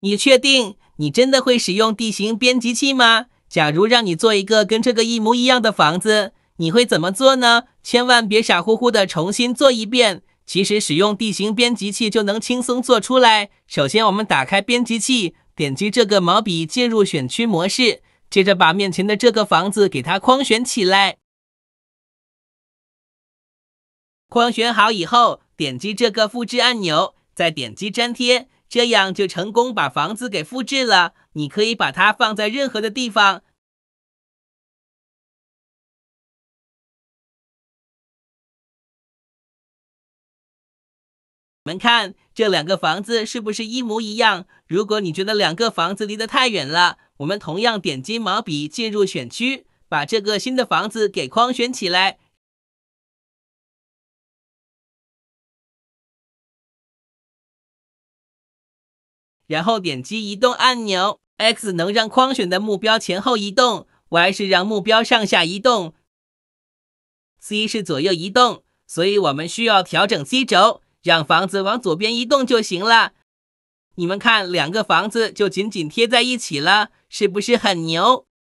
你确定你真的会使用地形编辑器吗？假如让你做一个跟这个一模一样的房子，你会怎么做呢？千万别傻乎乎的重新做一遍，其实使用地形编辑器就能轻松做出来。首先，我们打开编辑器，点击这个毛笔进入选区模式，接着把面前的这个房子给它框选起来。框选好以后，点击这个复制按钮，再点击粘贴。这样就成功把房子给复制了。你可以把它放在任何的地方。你们看，这两个房子是不是一模一样？如果你觉得两个房子离得太远了，我们同样点击毛笔进入选区，把这个新的房子给框选起来。然后点击移动按钮 X 能让框选的目标前后移动，Y 是让目标上下移动，C 是左右移动，所以我们需要调整 C 轴，让房子往左边移动就行了。你们看，两个房子就紧紧贴在一起了，是不是很牛？